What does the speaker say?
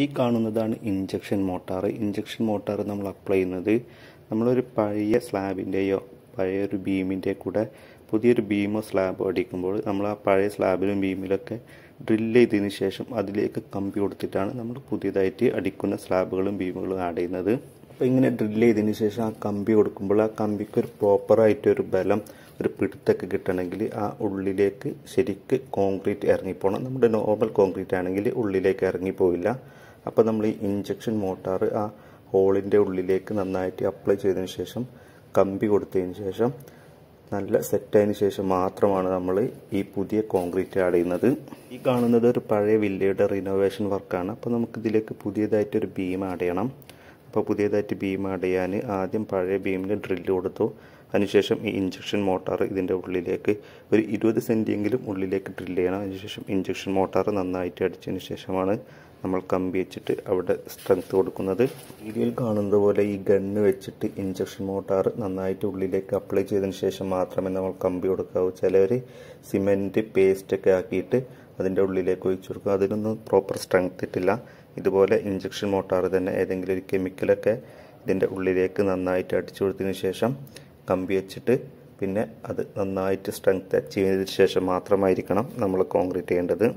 ഈ കാണുന്നതാണ് injection motor injection motor നമ്മൾ അപ്ലൈ ചെയ്യുന്നത് നമ്മളൊരു പഴയ സ്ലാബിൻ്റെയോ പഴയൊരു ബീമിൻ്റെ കൂടെ പുതിയൊരു ബീമോ സ്ലാബോ അടിക്കുമ്പോൾ നമ്മൾ ആ പഴയ സ്ലാബിലും ബീമിലൊക്കെ ഡ്രില്ല് ചെയ്തതിന് ശേഷം അതിലേക്ക് കമ്പി കൊടുത്തിട്ടാണ് നമ്മൾ പുതിയതായിട്ട് അടിക്കുന്ന സ്ലാബുകളും ബീമുകളും ആഡ് ചെയ്യുന്നത് അപ്പോൾ ഇങ്ങനെ ഡ്രിൽ ചെയ്തതിന് ശേഷം ആ കമ്പി കൊടുക്കുമ്പോൾ ആ കമ്പിക്ക് ഒരു പ്രോപ്പറായിട്ട് ഒരു ബലം ഒരു പിടുത്തൊക്കെ കിട്ടണമെങ്കിൽ ആ ഉള്ളിലേക്ക് ശരിക്ക് കോൺക്രീറ്റ് ഇറങ്ങിപ്പോകണം നമ്മുടെ നോർമൽ കോൺക്രീറ്റ് ആണെങ്കിൽ ഉള്ളിലേക്ക് ഇറങ്ങിപ്പോയില്ല അപ്പോൾ നമ്മൾ ഈ ഇഞ്ചക്ഷൻ മോട്ടാർ ആ ഹോളിൻ്റെ ഉള്ളിലേക്ക് നന്നായിട്ട് അപ്ലൈ ചെയ്തതിന് ശേഷം കമ്പി കൊടുത്തതിന് ശേഷം നല്ല സെറ്റായതിനു ശേഷം മാത്രമാണ് നമ്മൾ ഈ പുതിയ കോൺക്രീറ്റ് ആഡ് ചെയ്യുന്നത് ഈ കാണുന്നത് ഒരു പഴയ വില്ലയുടെ റിനോവേഷൻ വർക്കാണ് അപ്പോൾ നമുക്കിതിലേക്ക് പുതിയതായിട്ടൊരു ബീം ആഡ് ചെയ്യണം അപ്പോൾ പുതിയതായിട്ട് ബീം അടയാൻ ആദ്യം പഴയ ബീമിന് ഡ്രില്ല് കൊടുത്തു അതിനുശേഷം ഈ ഇഞ്ചക്ഷൻ മോട്ടാർ ഇതിൻ്റെ ഉള്ളിലേക്ക് ഒരു ഇരുപത് സെൻറ്റിയെങ്കിലും ഉള്ളിലേക്ക് ഡ്രില്ല് ചെയ്യണം അതിനുശേഷം ഇഞ്ചക്ഷൻ മോട്ടാർ നന്നായിട്ട് അടിച്ചതിന് ശേഷമാണ് നമ്മൾ കമ്പി വെച്ചിട്ട് അവിടെ സ്ട്രെങ്ത് കൊടുക്കുന്നത് വീഡിയോയിൽ കാണുന്നത് പോലെ ഈ ഗണ്ണ് വെച്ചിട്ട് ഇഞ്ചക്ഷൻ മോട്ടാർ നന്നായിട്ട് ഉള്ളിലേക്ക് അപ്ലൈ ചെയ്തതിന് ശേഷം മാത്രമേ നമ്മൾ കമ്പി കൊടുക്കാവൂ ചിലവർ സിമെൻറ്റ് പേസ്റ്റൊക്കെ ആക്കിയിട്ട് അതിൻ്റെ ഉള്ളിലേക്ക് ഒഴിച്ചു കൊടുക്കുക അതിനൊന്നും പ്രോപ്പർ സ്ട്രെങ്ത് ഇട്ടില്ല ഇതുപോലെ ഇഞ്ചക്ഷൻ മോട്ടാർ തന്നെ ഏതെങ്കിലും ഒരു കെമിക്കലൊക്കെ ഇതിൻ്റെ ഉള്ളിലേക്ക് നന്നായിട്ട് അടിച്ചു കൊടുത്തതിന് ശേഷം കമ്പി വെച്ചിട്ട് പിന്നെ അത് നന്നായിട്ട് സ്ട്രെങ്ത് അച്ചീവ് ചെയ്തതിന് ശേഷം മാത്രമായിരിക്കണം നമ്മൾ കോൺക്രീറ്റ് ചെയ്യേണ്ടത്